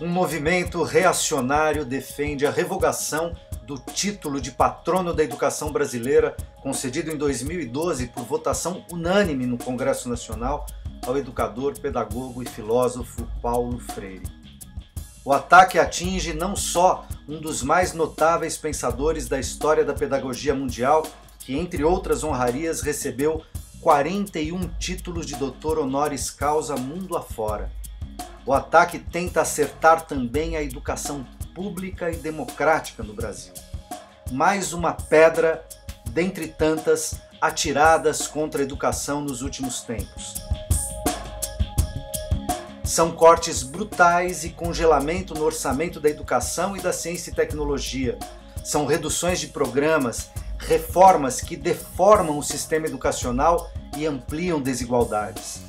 Um movimento reacionário defende a revogação do título de patrono da educação brasileira, concedido em 2012 por votação unânime no Congresso Nacional ao educador, pedagogo e filósofo Paulo Freire. O ataque atinge não só um dos mais notáveis pensadores da história da pedagogia mundial, que, entre outras honrarias, recebeu 41 títulos de doutor honoris causa mundo afora, o ataque tenta acertar também a educação pública e democrática no Brasil. Mais uma pedra, dentre tantas, atiradas contra a educação nos últimos tempos. São cortes brutais e congelamento no orçamento da educação e da ciência e tecnologia. São reduções de programas, reformas que deformam o sistema educacional e ampliam desigualdades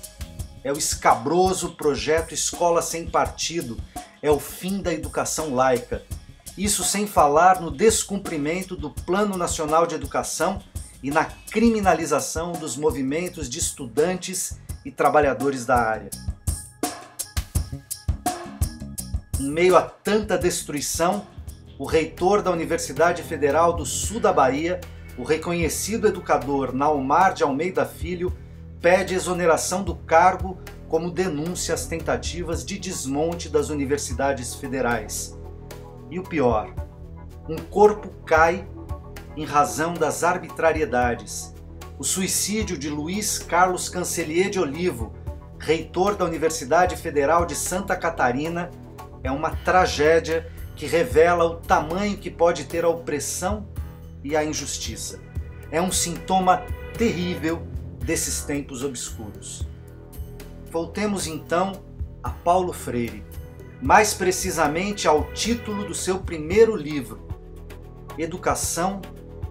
é o escabroso projeto Escola Sem Partido, é o fim da educação laica. Isso sem falar no descumprimento do Plano Nacional de Educação e na criminalização dos movimentos de estudantes e trabalhadores da área. Em meio a tanta destruição, o reitor da Universidade Federal do Sul da Bahia, o reconhecido educador Naumar de Almeida Filho, pede exoneração do cargo como denúncia as tentativas de desmonte das universidades federais. E o pior, um corpo cai em razão das arbitrariedades. O suicídio de Luiz Carlos Cancelier de Olivo, reitor da Universidade Federal de Santa Catarina, é uma tragédia que revela o tamanho que pode ter a opressão e a injustiça. É um sintoma terrível desses tempos obscuros. Voltemos então a Paulo Freire, mais precisamente ao título do seu primeiro livro, Educação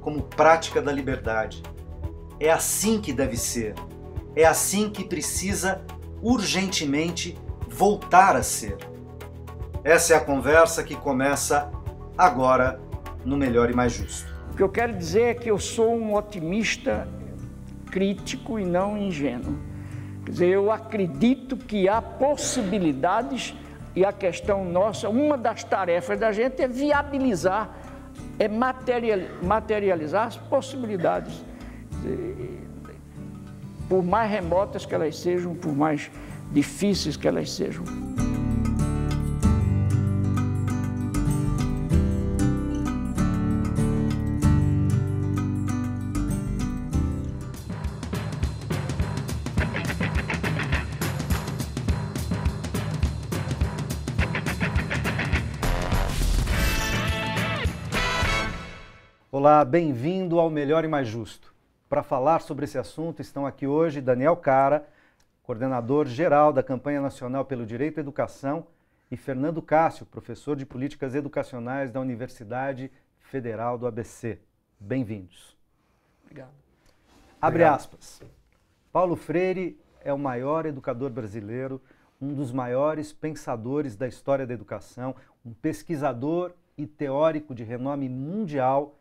como Prática da Liberdade. É assim que deve ser, é assim que precisa urgentemente voltar a ser. Essa é a conversa que começa agora no Melhor e Mais Justo. O que eu quero dizer é que eu sou um otimista crítico e não ingênuo. Quer dizer, eu acredito que há possibilidades e a questão nossa, uma das tarefas da gente é viabilizar, é materializar as possibilidades, por mais remotas que elas sejam, por mais difíceis que elas sejam. Olá, bem-vindo ao Melhor e Mais Justo. Para falar sobre esse assunto estão aqui hoje Daniel Cara, coordenador geral da Campanha Nacional pelo Direito à Educação, e Fernando Cássio, professor de Políticas Educacionais da Universidade Federal do ABC. Bem-vindos. Obrigado. Abre Obrigado. aspas. Paulo Freire é o maior educador brasileiro, um dos maiores pensadores da história da educação, um pesquisador e teórico de renome mundial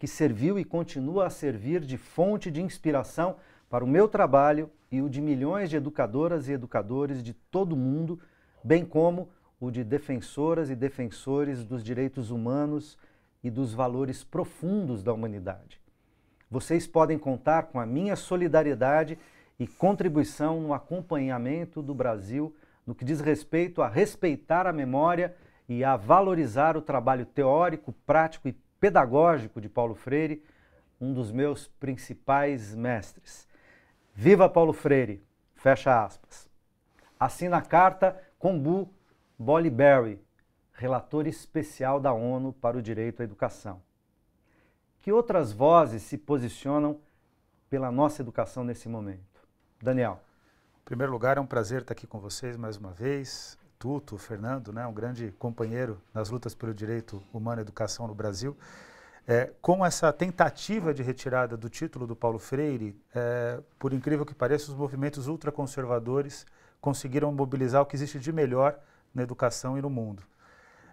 que serviu e continua a servir de fonte de inspiração para o meu trabalho e o de milhões de educadoras e educadores de todo o mundo, bem como o de defensoras e defensores dos direitos humanos e dos valores profundos da humanidade. Vocês podem contar com a minha solidariedade e contribuição no acompanhamento do Brasil no que diz respeito a respeitar a memória e a valorizar o trabalho teórico, prático e pedagógico de Paulo Freire, um dos meus principais mestres. Viva Paulo Freire! Fecha aspas. Assina a carta Combu Bolliberry, relator especial da ONU para o direito à educação. Que outras vozes se posicionam pela nossa educação nesse momento? Daniel. Em primeiro lugar, é um prazer estar aqui com vocês mais uma vez o Fernando, né, um grande companheiro nas lutas pelo direito humano e educação no Brasil. É, com essa tentativa de retirada do título do Paulo Freire, é, por incrível que pareça, os movimentos ultraconservadores conseguiram mobilizar o que existe de melhor na educação e no mundo,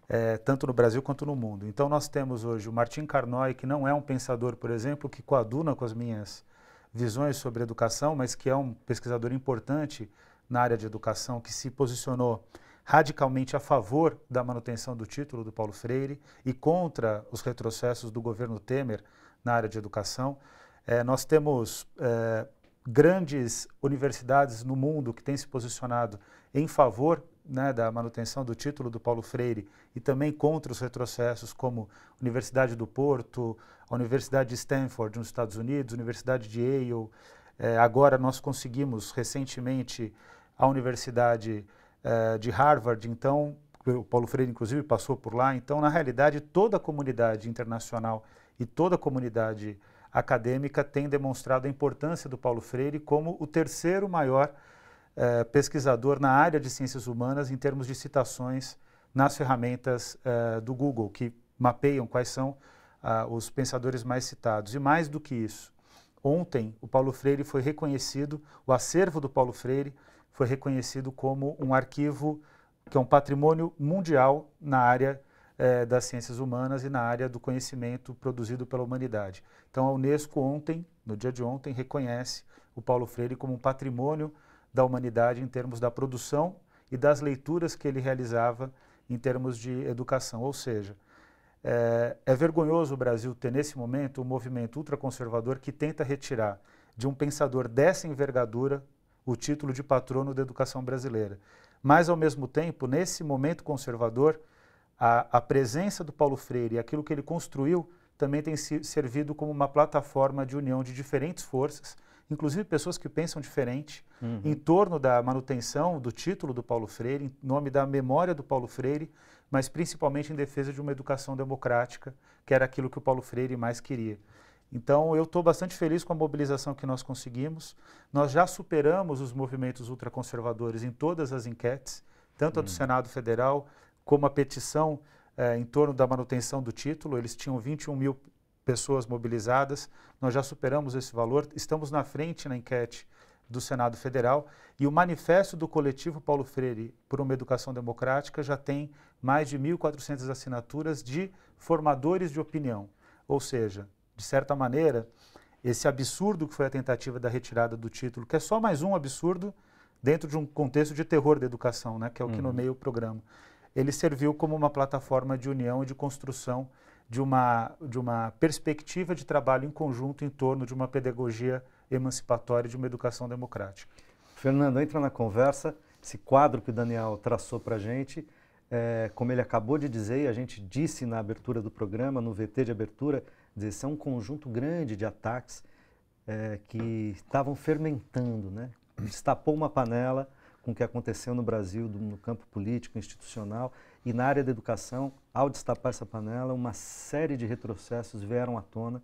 é, tanto no Brasil quanto no mundo. Então, nós temos hoje o Martin Carnoy, que não é um pensador, por exemplo, que coaduna com as minhas visões sobre educação, mas que é um pesquisador importante na área de educação, que se posicionou radicalmente a favor da manutenção do título do Paulo Freire e contra os retrocessos do governo Temer na área de educação. É, nós temos é, grandes universidades no mundo que têm se posicionado em favor né, da manutenção do título do Paulo Freire e também contra os retrocessos, como Universidade do Porto, a Universidade de Stanford nos Estados Unidos, Universidade de Yale. É, agora nós conseguimos recentemente a Universidade eh, de Harvard, então, o Paulo Freire, inclusive, passou por lá. Então, na realidade, toda a comunidade internacional e toda a comunidade acadêmica tem demonstrado a importância do Paulo Freire como o terceiro maior eh, pesquisador na área de ciências humanas em termos de citações nas ferramentas eh, do Google, que mapeiam quais são ah, os pensadores mais citados. E mais do que isso, ontem o Paulo Freire foi reconhecido, o acervo do Paulo Freire foi reconhecido como um arquivo que é um patrimônio mundial na área eh, das ciências humanas e na área do conhecimento produzido pela humanidade. Então, a Unesco ontem, no dia de ontem, reconhece o Paulo Freire como um patrimônio da humanidade em termos da produção e das leituras que ele realizava em termos de educação. Ou seja, é, é vergonhoso o Brasil ter nesse momento um movimento ultraconservador que tenta retirar de um pensador dessa envergadura o título de patrono da educação brasileira. Mas, ao mesmo tempo, nesse momento conservador, a, a presença do Paulo Freire e aquilo que ele construiu também tem se, servido como uma plataforma de união de diferentes forças, inclusive pessoas que pensam diferente, uhum. em torno da manutenção do título do Paulo Freire, em nome da memória do Paulo Freire, mas principalmente em defesa de uma educação democrática, que era aquilo que o Paulo Freire mais queria. Então, eu estou bastante feliz com a mobilização que nós conseguimos. Nós já superamos os movimentos ultraconservadores em todas as enquetes, tanto a do hum. Senado Federal como a petição eh, em torno da manutenção do título. Eles tinham 21 mil pessoas mobilizadas. Nós já superamos esse valor. Estamos na frente na enquete do Senado Federal. E o manifesto do coletivo Paulo Freire por uma Educação Democrática já tem mais de 1.400 assinaturas de formadores de opinião. Ou seja, de certa maneira, esse absurdo que foi a tentativa da retirada do título, que é só mais um absurdo dentro de um contexto de terror da educação, né, que é o que uhum. nomeia o programa. Ele serviu como uma plataforma de união e de construção de uma, de uma perspectiva de trabalho em conjunto em torno de uma pedagogia emancipatória e de uma educação democrática. Fernando, entra na conversa. Esse quadro que o Daniel traçou para a gente, é, como ele acabou de dizer, e a gente disse na abertura do programa, no VT de abertura, dizer, isso é um conjunto grande de ataques é, que estavam fermentando, né? Destapou uma panela com o que aconteceu no Brasil, do, no campo político, institucional e na área da educação. Ao destapar essa panela, uma série de retrocessos vieram à tona.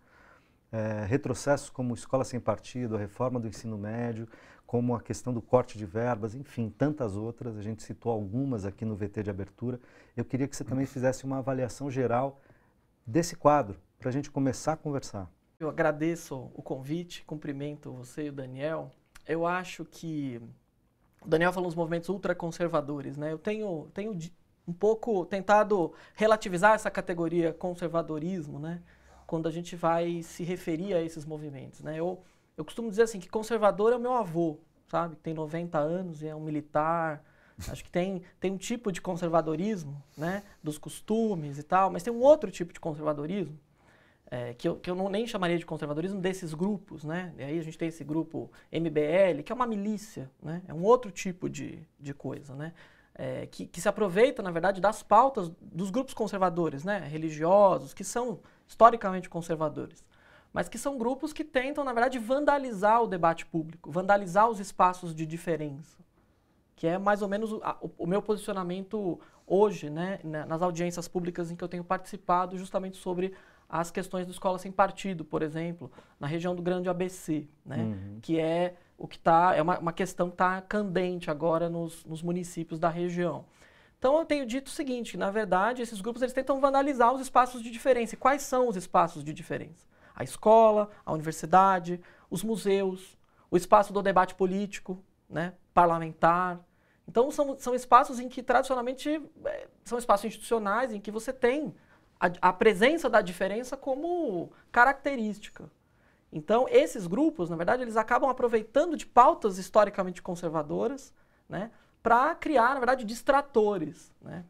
É, retrocessos como escola sem partido, a reforma do ensino médio, como a questão do corte de verbas, enfim, tantas outras. A gente citou algumas aqui no VT de abertura. Eu queria que você também fizesse uma avaliação geral desse quadro, para a gente começar a conversar. Eu agradeço o convite, cumprimento você e o Daniel. Eu acho que o Daniel falou dos movimentos ultraconservadores, né? Eu tenho, tenho um pouco tentado relativizar essa categoria conservadorismo, né? Quando a gente vai se referir a esses movimentos, né? Eu, eu costumo dizer assim que conservador é o meu avô, sabe? Tem 90 anos e é um militar. Acho que tem, tem um tipo de conservadorismo, né? Dos costumes e tal, mas tem um outro tipo de conservadorismo é, que eu, que eu não, nem chamaria de conservadorismo, desses grupos, né? E aí a gente tem esse grupo MBL, que é uma milícia, né? É um outro tipo de, de coisa, né? É, que, que se aproveita, na verdade, das pautas dos grupos conservadores, né? Religiosos, que são historicamente conservadores. Mas que são grupos que tentam, na verdade, vandalizar o debate público, vandalizar os espaços de diferença. Que é mais ou menos o, o meu posicionamento hoje, né? Nas audiências públicas em que eu tenho participado, justamente sobre as questões do Escola Sem Partido, por exemplo, na região do Grande ABC, né? Uhum. que é o que está, é uma, uma questão que está candente agora nos, nos municípios da região. Então eu tenho dito o seguinte, que, na verdade, esses grupos eles tentam vandalizar os espaços de diferença. E quais são os espaços de diferença? A escola, a universidade, os museus, o espaço do debate político, né, parlamentar. Então são, são espaços em que tradicionalmente é, são espaços institucionais em que você tem a, a presença da diferença como característica. Então, esses grupos, na verdade, eles acabam aproveitando de pautas historicamente conservadoras né, para criar, na verdade, distratores né,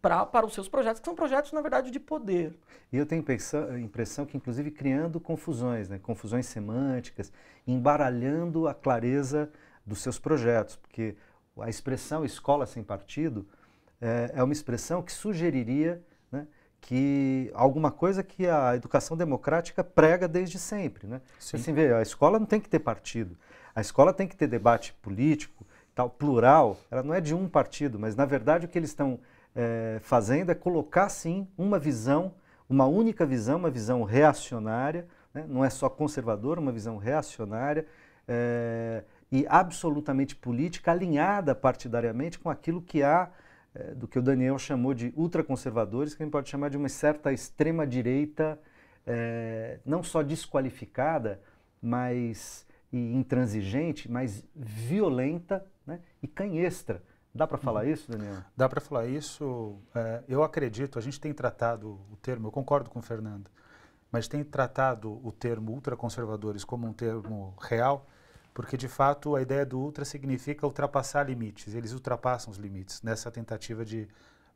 pra, para os seus projetos, que são projetos, na verdade, de poder. E eu tenho a impressão que, inclusive, criando confusões, né, confusões semânticas, embaralhando a clareza dos seus projetos, porque a expressão escola sem partido é, é uma expressão que sugeriria que alguma coisa que a educação democrática prega desde sempre, né? Sim. Assim, a escola não tem que ter partido, a escola tem que ter debate político, tal, plural. Ela não é de um partido, mas na verdade o que eles estão é, fazendo é colocar sim uma visão, uma única visão, uma visão reacionária, né? não é só conservadora, uma visão reacionária. É, e absolutamente política, alinhada partidariamente com aquilo que há é, do que o Daniel chamou de ultraconservadores, que a gente pode chamar de uma certa extrema-direita, é, não só desqualificada, mas e intransigente, mas violenta né, e canhestra. Dá para falar uhum. isso, Daniel? Dá para falar isso. É, eu acredito, a gente tem tratado o termo, eu concordo com o Fernando, mas tem tratado o termo ultraconservadores como um termo real porque de fato a ideia do ultra significa ultrapassar limites. Eles ultrapassam os limites nessa tentativa de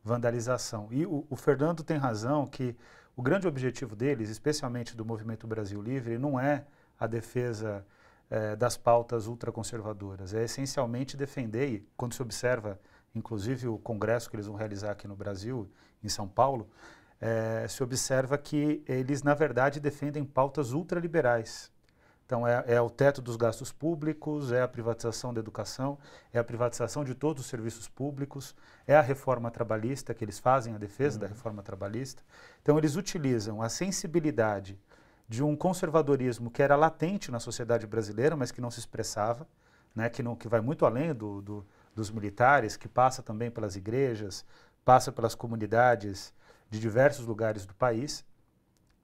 vandalização. E o, o, Fernando tem razão que o grande objetivo deles, especialmente do Movimento Brasil Livre, não é a defesa eh, das pautas ultraconservadoras, é essencialmente defender, e quando se observa, inclusive, o congresso que eles vão realizar aqui no Brasil, em São Paulo, eh, se observa que eles, na verdade, defendem pautas ultraliberais, então, é, é, o teto dos gastos públicos, é a privatização da educação, é a privatização de todos os serviços públicos, é a reforma trabalhista, que eles fazem a defesa uhum. da reforma trabalhista. Então, eles utilizam a sensibilidade de um conservadorismo que era latente na sociedade brasileira, mas que não se expressava, né, que, não, que vai muito além do, do, dos militares, que passa também pelas igrejas, passa pelas comunidades de diversos lugares do país.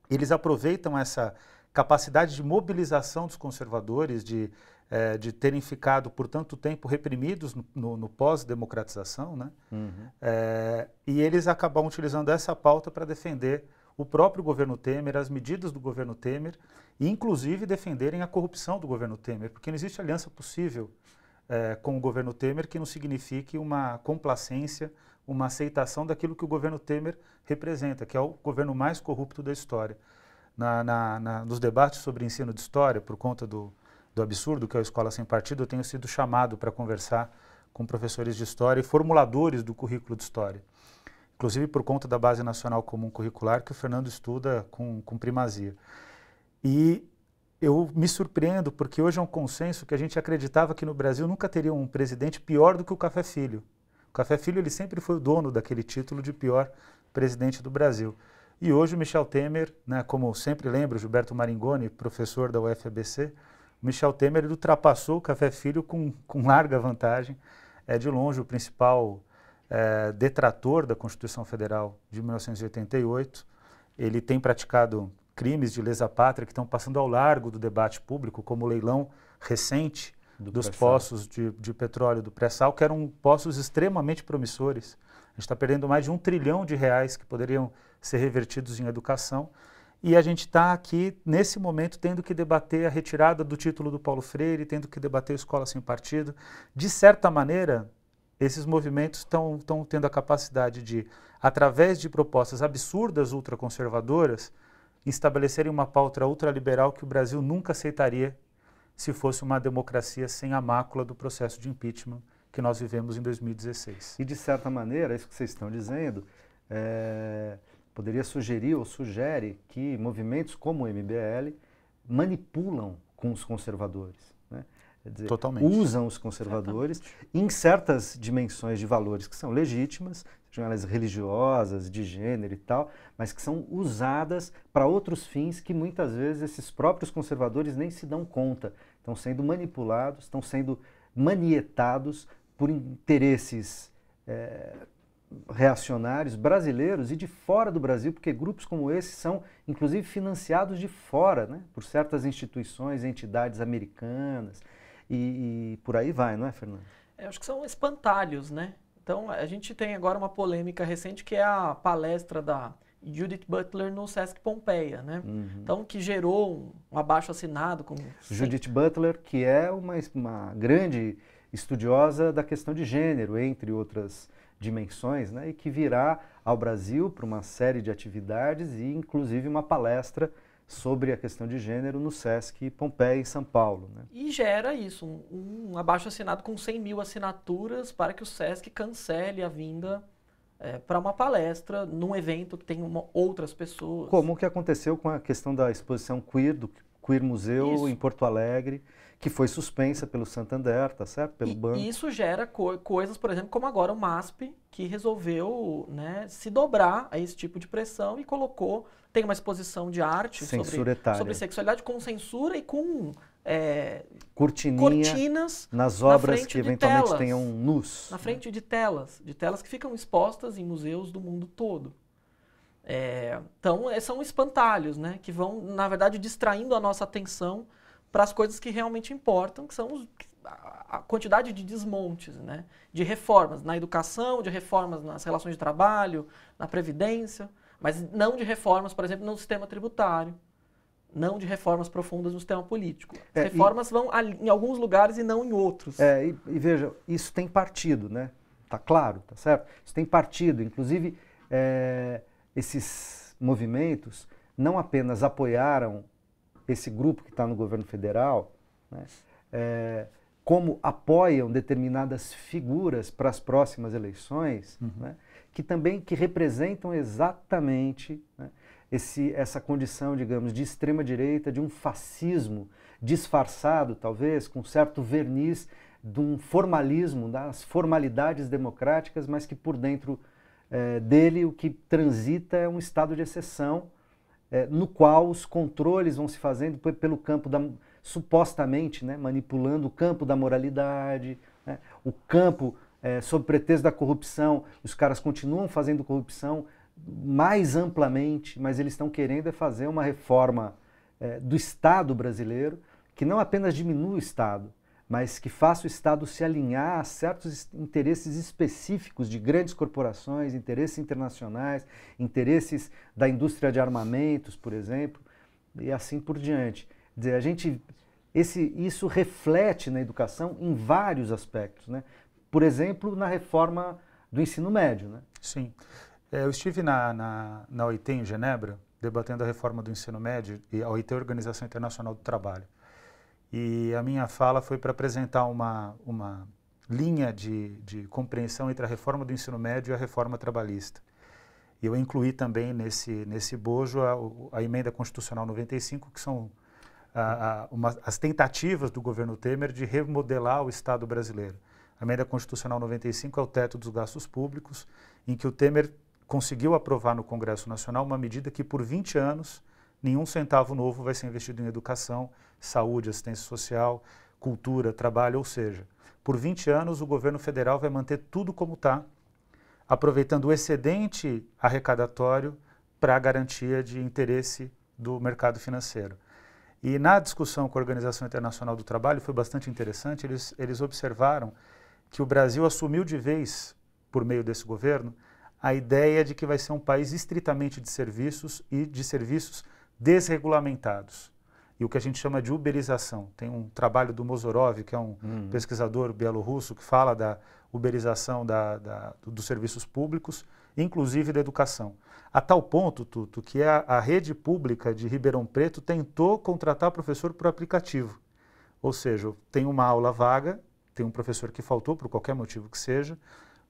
Eles aproveitam essa capacidade de mobilização dos conservadores, de, é, de terem ficado por tanto tempo reprimidos no, no, no pós-democratização, né? Uhum. É, e eles acabam utilizando essa pauta para defender o próprio governo Temer, as medidas do governo Temer, e inclusive defenderem a corrupção do governo Temer, porque não existe aliança possível é, com o governo Temer que não signifique uma complacência, uma aceitação daquilo que o governo Temer representa, que é o governo mais corrupto da história na, na, na, nos debates sobre ensino de história, por conta do, do absurdo que é a Escola Sem Partido, eu tenho sido chamado para conversar com professores de história e formuladores do currículo de história. Inclusive por conta da Base Nacional Comum Curricular, que o Fernando estuda com, com primazia. E eu me surpreendo, porque hoje é um consenso que a gente acreditava que no Brasil nunca teria um presidente pior do que o Café Filho. O Café Filho ele sempre foi o dono daquele título de pior presidente do Brasil. E hoje o Michel Temer, né, como sempre lembro, Gilberto Maringoni, professor da UFABC, Michel Temer ele ultrapassou o Café Filho com, com larga vantagem. É de longe o principal é, detrator da Constituição Federal de 1988. Ele tem praticado crimes de lesa pátria que estão passando ao largo do debate público, como o leilão recente do dos poços de, de, petróleo do pré-sal, que eram poços extremamente promissores. A gente está perdendo mais de um trilhão de reais que poderiam ser revertidos em educação. E a gente está aqui, nesse momento, tendo que debater a retirada do título do Paulo Freire, tendo que debater a escola sem partido. De certa maneira, esses movimentos estão tendo a capacidade de, através de propostas absurdas ultraconservadoras, estabelecerem uma pauta ultraliberal que o Brasil nunca aceitaria se fosse uma democracia sem a mácula do processo de impeachment que nós vivemos em 2016. E, de certa maneira, é isso que vocês estão dizendo, é, poderia sugerir ou sugere que movimentos como o MBL manipulam com os conservadores. Né? Dizer, Totalmente. usam os conservadores em certas dimensões de valores que são legítimas, sejam elas religiosas, de gênero e tal, mas que são usadas para outros fins que muitas vezes esses próprios conservadores nem se dão conta. Estão sendo manipulados, estão sendo manietados por interesses é, reacionários brasileiros e de fora do Brasil, porque grupos como esse são, inclusive, financiados de fora, né? por certas instituições, entidades americanas e, e por aí vai, não é, Fernando? Eu é, acho que são espantalhos, né? Então, a gente tem agora uma polêmica recente que é a palestra da Judith Butler no Sesc Pompeia, né? Uhum. Então, que gerou um, abaixo assinado com... Judith Butler, que é uma, uma grande estudiosa da questão de gênero, entre outras dimensões, né, e que virá ao Brasil para uma série de atividades e, inclusive, uma palestra sobre a questão de gênero no SESC Pompeia, em São Paulo. Né? E gera isso, um, um abaixo-assinado com 100 mil assinaturas para que o SESC cancele a vinda é, para uma palestra num evento que tem uma, outras pessoas. Como o que aconteceu com a questão da exposição queer do Queer Museu isso. em Porto Alegre, que foi suspensa pelo Santander, tá certo? Pelo e, banco. Isso gera co coisas, por exemplo, como agora o MASP, que resolveu né, se dobrar a esse tipo de pressão e colocou, tem uma exposição de arte sobre, sobre sexualidade com censura e com é, cortinas nas obras na que eventualmente telas, tenham nus. Na né? frente de telas, de telas que ficam expostas em museus do mundo todo. É, então, é, são espantalhos, né? Que vão, na verdade, distraindo a nossa atenção para as coisas que realmente importam, que são os, a quantidade de desmontes, né? De reformas na educação, de reformas nas relações de trabalho, na previdência, mas não de reformas, por exemplo, no sistema tributário, não de reformas profundas no sistema político. É, reformas e, vão em alguns lugares e não em outros. É, e, e veja, isso tem partido, né? Tá claro, tá certo? Isso tem partido, inclusive... É esses movimentos não apenas apoiaram esse grupo que está no governo federal, né, é, como apoiam determinadas figuras para as próximas eleições, uhum. né, que também que representam exatamente né, esse, essa condição, digamos, de extrema direita, de um fascismo disfarçado, talvez, com certo verniz de um formalismo, das formalidades democráticas, mas que por dentro é, dele, o que transita é um estado de exceção, é, no qual os controles vão se fazendo pelo campo da, supostamente, né, manipulando o campo da moralidade, né, o campo, é, sob pretexto da corrupção, os caras continuam fazendo corrupção mais amplamente, mas eles estão querendo é fazer uma reforma é, do Estado brasileiro que não apenas diminua o Estado, mas que faça o Estado se alinhar a certos interesses específicos de grandes corporações, interesses internacionais, interesses da indústria de armamentos, por exemplo, e assim por diante. Quer dizer, a gente, esse, isso reflete na educação em vários aspectos, né? Por exemplo, na reforma do ensino médio, né? Sim. É, eu estive na, na, na OIT em Genebra, debatendo a reforma do ensino médio, e a OIT é a Organização Internacional do Trabalho. E a minha fala foi para apresentar uma, uma linha de, de compreensão entre a reforma do ensino médio e a reforma trabalhista. E eu incluí também nesse, nesse bojo a, a emenda constitucional 95, que são a, a, uma, as tentativas do governo Temer de remodelar o Estado brasileiro. A emenda constitucional 95 é o teto dos gastos públicos, em que o Temer conseguiu aprovar no Congresso Nacional uma medida que por 20 anos nenhum centavo novo vai ser investido em educação, saúde, assistência social, cultura, trabalho, ou seja, por 20 anos o governo federal vai manter tudo como está, aproveitando o excedente arrecadatório para a garantia de interesse do mercado financeiro. E na discussão com a Organização Internacional do Trabalho foi bastante interessante, eles, eles observaram que o Brasil assumiu de vez, por meio desse governo, a ideia de que vai ser um país estritamente de serviços e de serviços desregulamentados. E o que a gente chama de uberização. Tem um trabalho do Mozorov, que é um hum. pesquisador bielorrusso, que fala da uberização da, da, dos serviços públicos, inclusive da educação. A tal ponto, Tuto, que é a, a rede pública de Ribeirão Preto tentou contratar professor por aplicativo. Ou seja, tem uma aula vaga, tem um professor que faltou, por qualquer motivo que seja,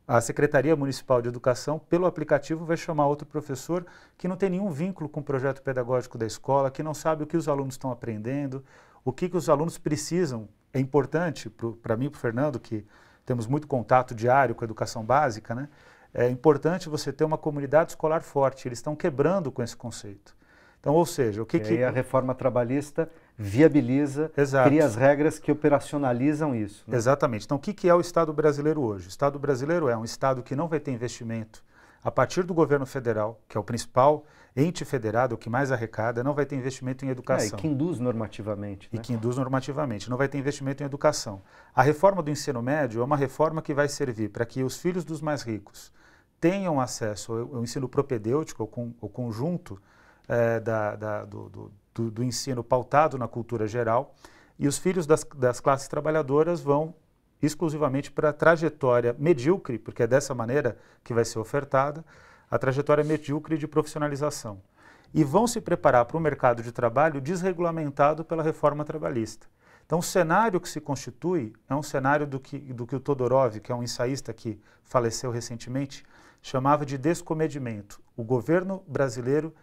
a Secretaria Municipal de Educação, pelo aplicativo, vai chamar outro professor que não tem nenhum vínculo com o projeto pedagógico da escola, que não sabe o que os alunos estão aprendendo, o que, que os alunos precisam. É importante para mim e para o Fernando, que temos muito contato diário com a educação básica, né? é importante você ter uma comunidade escolar forte. Eles estão quebrando com esse conceito. Então, ou seja, o que... E que... a reforma trabalhista viabiliza, Exato. cria as regras que operacionalizam isso. Né? Exatamente. Então, o que é o Estado brasileiro hoje? O Estado brasileiro é um Estado que não vai ter investimento a partir do governo federal, que é o principal ente federado, o que mais arrecada, não vai ter investimento em educação. É, e que induz normativamente. Né? E que induz normativamente, não vai ter investimento em educação. A reforma do ensino médio é uma reforma que vai servir para que os filhos dos mais ricos tenham acesso ao, ensino propedêutico, ao, com, ao conjunto é, da, da, do, do, do, ensino pautado na cultura geral, e os filhos das, das classes trabalhadoras vão exclusivamente para a trajetória medíocre, porque é dessa maneira que vai ser ofertada, a trajetória medíocre de profissionalização. E vão se preparar para o mercado de trabalho desregulamentado pela reforma trabalhista. Então, o cenário que se constitui é um cenário do que, do que o Todorov, que é um ensaísta que faleceu recentemente, chamava de descomedimento. O governo brasileiro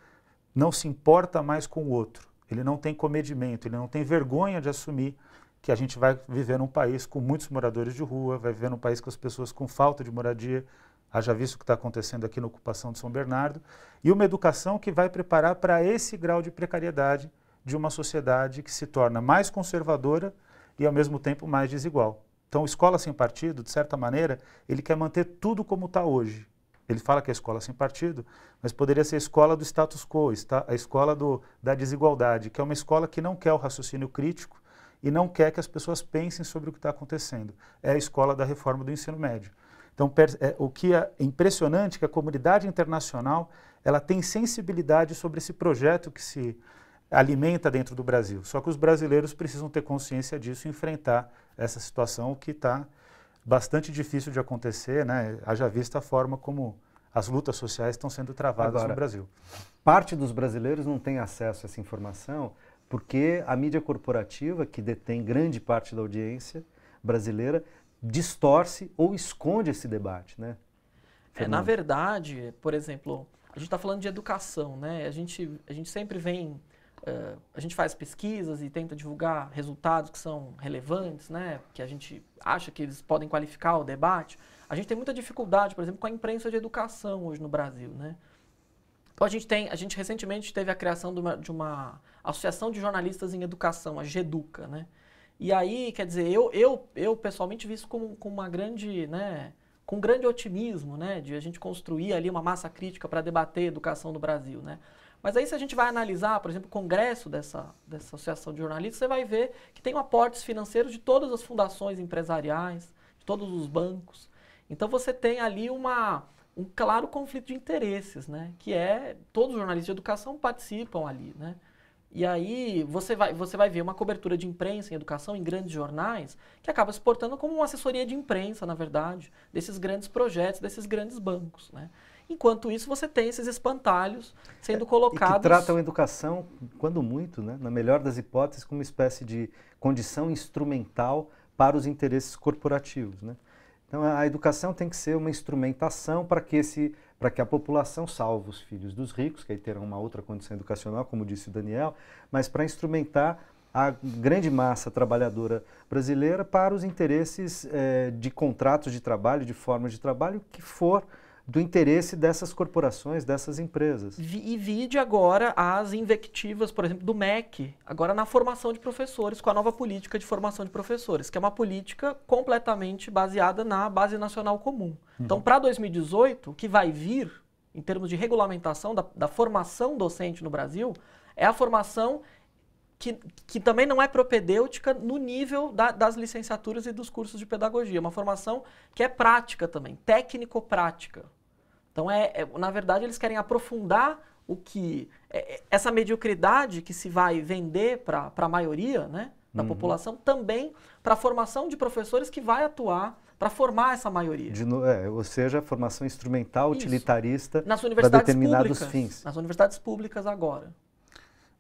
não se importa mais com o outro, ele não tem comedimento, ele não tem vergonha de assumir que a gente vai viver num país com muitos moradores de rua, vai viver num país com as pessoas com falta de moradia, haja visto o que está acontecendo aqui na ocupação de São Bernardo, e uma educação que vai preparar para esse grau de precariedade de uma sociedade que se torna mais conservadora e, ao mesmo tempo, mais desigual. Então, escola sem partido, de certa maneira, ele quer manter tudo como está hoje. Ele fala que é a escola sem partido, mas poderia ser a escola do status quo, a escola do, da desigualdade, que é uma escola que não quer o raciocínio crítico e não quer que as pessoas pensem sobre o que está acontecendo. É a escola da reforma do ensino médio. Então, é, o que é impressionante é que a comunidade internacional ela tem sensibilidade sobre esse projeto que se alimenta dentro do Brasil. Só que os brasileiros precisam ter consciência disso e enfrentar essa situação que está bastante difícil de acontecer, né? haja vista a forma como as lutas sociais estão sendo travadas Agora, no Brasil. Parte dos brasileiros não tem acesso a essa informação porque a mídia corporativa, que detém grande parte da audiência brasileira, distorce ou esconde esse debate, né? É, na verdade, por exemplo, a gente está falando de educação, né? A gente, a gente sempre vem Uh, a gente faz pesquisas e tenta divulgar resultados que são relevantes, né? que a gente acha que eles podem qualificar o debate. A gente tem muita dificuldade, por exemplo, com a imprensa de educação hoje no Brasil. Né? Então a gente tem, a gente recentemente teve a criação de uma, de uma associação de jornalistas em educação, a GEDUCA. Né? E aí, quer dizer, eu, eu, eu pessoalmente vi isso como, com uma grande. Né, com grande otimismo, né, de a gente construir ali uma massa crítica para debater a educação no Brasil, né? Mas aí se a gente vai analisar, por exemplo, o congresso dessa, dessa associação de jornalistas, você vai ver que tem aportes financeiros de todas as fundações empresariais, de todos os bancos. Então você tem ali uma, um claro conflito de interesses, né? Que é, todos os jornalistas de educação participam ali, né? E aí você vai, você vai ver uma cobertura de imprensa em educação em grandes jornais que acaba se portando como uma assessoria de imprensa, na verdade, desses grandes projetos, desses grandes bancos, né? Enquanto isso, você tem esses espantalhos sendo colocados. É, e que tratam a educação, quando muito, né, na melhor das hipóteses, como uma espécie de condição instrumental para os interesses corporativos. Né? Então, a educação tem que ser uma instrumentação para que, esse, para que a população, salvo os filhos dos ricos, que aí terão uma outra condição educacional, como disse o Daniel, mas para instrumentar a grande massa trabalhadora brasileira para os interesses eh, de contratos de trabalho, de formas de trabalho, que for do interesse dessas corporações, dessas empresas. E vide agora as invectivas, por exemplo, do MEC, agora na formação de professores, com a nova política de formação de professores, que é uma política completamente baseada na base nacional comum. Uhum. Então, para 2018, o que vai vir, em termos de regulamentação da, da formação docente no Brasil, é a formação que, que também não é propedêutica no nível da, das licenciaturas e dos cursos de pedagogia. É uma formação que é prática também, técnico-prática. Então, é, é, na verdade, eles querem aprofundar o que. É, é essa mediocridade que se vai vender para a maioria né, da uhum. população, também para a formação de professores que vai atuar para formar essa maioria. De, é, ou seja, formação instrumental, Isso. utilitarista, para determinados públicas, fins. Nas universidades públicas agora.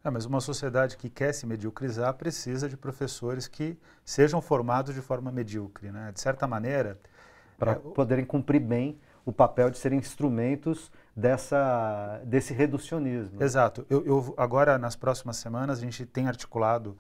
É, mas uma sociedade que quer se mediocrizar precisa de professores que sejam formados de forma medíocre, né? De certa maneira... Para é, poderem cumprir bem o papel de serem instrumentos dessa, desse reducionismo. Exato. Eu, eu, agora, nas próximas semanas, a gente tem articulado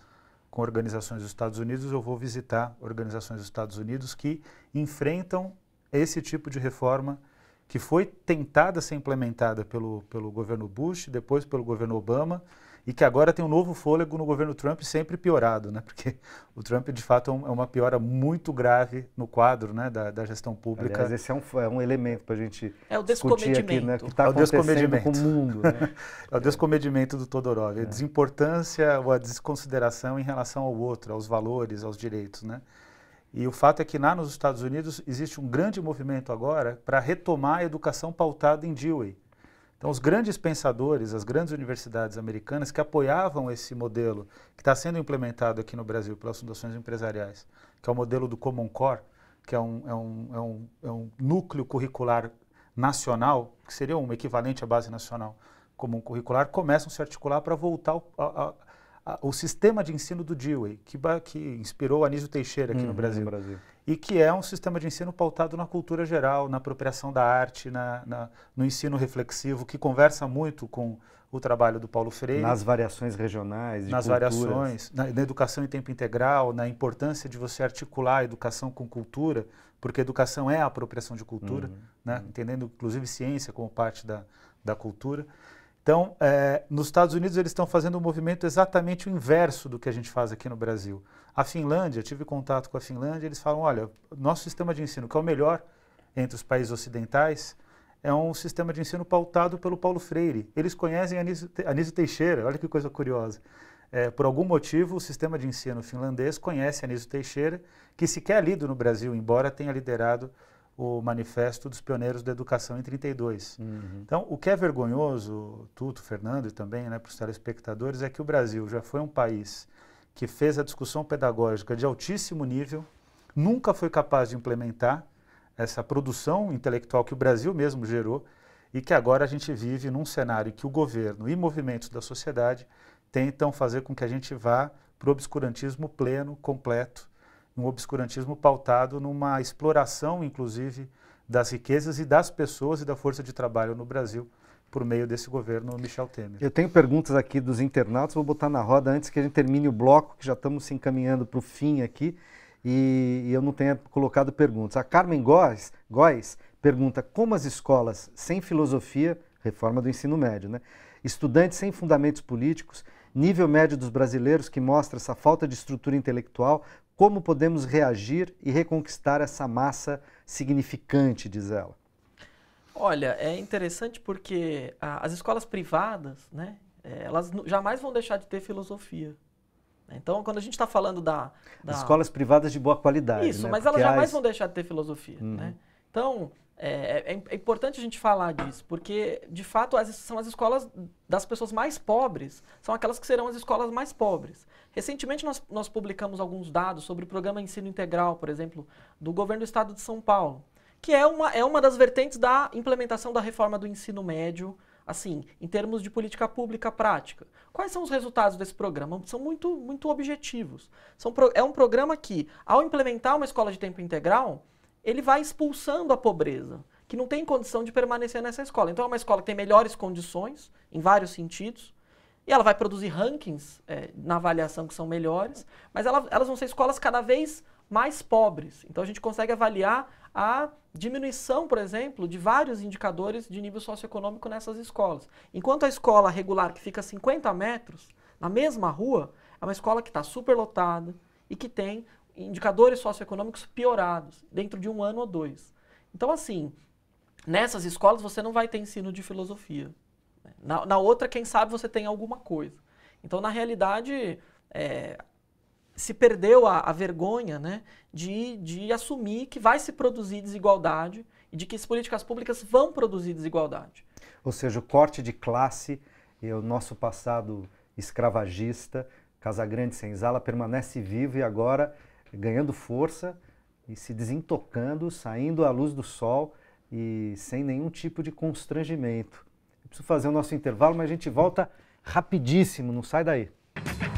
com organizações dos Estados Unidos, eu vou visitar organizações dos Estados Unidos que enfrentam esse tipo de reforma que foi tentada ser implementada pelo, pelo governo Bush, depois pelo governo Obama, e que agora tem um novo fôlego no governo Trump, sempre piorado, né? porque o Trump, de fato, é, é uma piora muito grave no quadro né? da, da gestão pública. Aliás, esse é um, é um elemento para a gente é o discutir aqui, né? que está é acontecendo com o mundo. Né? é o descomedimento do Todorov, a é. desimportância ou a desconsideração em relação ao outro, aos valores, aos direitos. Né? E o fato é que lá nos Estados Unidos existe um grande movimento agora para retomar a educação pautada em Dewey então, os grandes pensadores, as grandes universidades americanas que apoiavam esse modelo que está sendo implementado aqui no Brasil pelas fundações empresariais, que é o modelo do Common Core, que é um, é um, é um, é um núcleo curricular nacional, que seria um equivalente à base nacional comum curricular, começam a se articular para voltar ao, o sistema de ensino do Dewey, que, que inspirou Anísio Teixeira aqui no Brasil. Uhum, no Brasil e que é um sistema de ensino pautado na cultura geral, na apropriação da arte, na, na, no ensino reflexivo, que conversa muito com o trabalho do Paulo Freire. Nas variações regionais, de nas culturas. variações, na, na educação em tempo integral, na importância de você articular a educação com cultura, porque educação é a apropriação de cultura, uhum, né? uhum. entendendo inclusive ciência como parte da, da cultura. Então, é, nos Estados Unidos eles estão fazendo um movimento exatamente o inverso do que a gente faz aqui no Brasil. A Finlândia, tive contato com a Finlândia, eles falam, olha, nosso sistema de ensino, que é o melhor entre os países ocidentais, é um sistema de ensino pautado pelo Paulo Freire. Eles conhecem Anísio, Teixeira, olha que coisa curiosa. É, por algum motivo, o sistema de ensino finlandês conhece Anísio Teixeira, que sequer é lido no Brasil, embora tenha liderado o Manifesto dos Pioneiros da Educação em 32. Uhum. Então, o que é vergonhoso, Tuto, Fernando e também né, para os telespectadores, é que o Brasil já foi um país que fez a discussão pedagógica de altíssimo nível, nunca foi capaz de implementar essa produção intelectual que o Brasil mesmo gerou e que agora a gente vive num cenário que o governo e movimentos da sociedade tentam fazer com que a gente vá para o obscurantismo pleno, completo, um obscurantismo pautado numa exploração, inclusive, das riquezas e das pessoas e da força de trabalho no Brasil por meio desse governo Michel Temer. Eu tenho perguntas aqui dos internautas, vou botar na roda antes que a gente termine o bloco, que já estamos se encaminhando para o fim aqui, e, e, eu não tenha colocado perguntas. A Carmen Góes, Góes pergunta como as escolas sem filosofia, reforma do ensino médio, né? estudantes sem fundamentos políticos, nível médio dos brasileiros que mostra essa falta de estrutura intelectual como podemos reagir e reconquistar essa massa significante, diz ela? Olha, é interessante porque a, ah, as escolas privadas, né, eh, elas jamais vão deixar de ter filosofia. Né? Então, quando a gente está falando da, da, Escolas privadas de boa qualidade. Isso, né? mas porque elas jamais as... vão deixar de ter filosofia. Né? Uhum. Né? Então, é, é, é, é, importante a gente falar disso, porque, de fato, as, são as escolas das pessoas mais pobres, são aquelas que serão as escolas mais pobres. Recentemente nós, nós publicamos alguns dados sobre o programa Ensino Integral, por exemplo, do governo do estado de São Paulo, que é uma, é uma das vertentes da implementação da reforma do ensino médio, assim, em termos de política pública prática. Quais são os resultados desse programa? São muito, muito objetivos. São pro, é um programa que, ao implementar uma escola de tempo integral, ele vai expulsando a pobreza, que não tem condição de permanecer nessa escola. Então é uma escola que tem melhores condições, em vários sentidos, e ela vai produzir rankings é, na avaliação que são melhores, mas ela, elas vão ser escolas cada vez mais pobres. Então a gente consegue avaliar a diminuição, por exemplo, de vários indicadores de nível socioeconômico nessas escolas. Enquanto a escola regular, que fica a 50 metros, na mesma rua, é uma escola que está superlotada e que tem indicadores socioeconômicos piorados dentro de um ano ou dois. Então, assim, nessas escolas você não vai ter ensino de filosofia. Na, na, outra, quem sabe você tem alguma coisa. Então, na realidade, é, se perdeu a, a vergonha né, de, de assumir que vai se produzir desigualdade e de que as políticas públicas vão produzir desigualdade. Ou seja, o corte de classe e o nosso passado escravagista, Casagrande Senzala, permanece vivo e agora ganhando força e se desintocando, saindo à luz do sol e sem nenhum tipo de constrangimento preciso fazer o nosso intervalo, mas a gente volta rapidíssimo, não sai daí.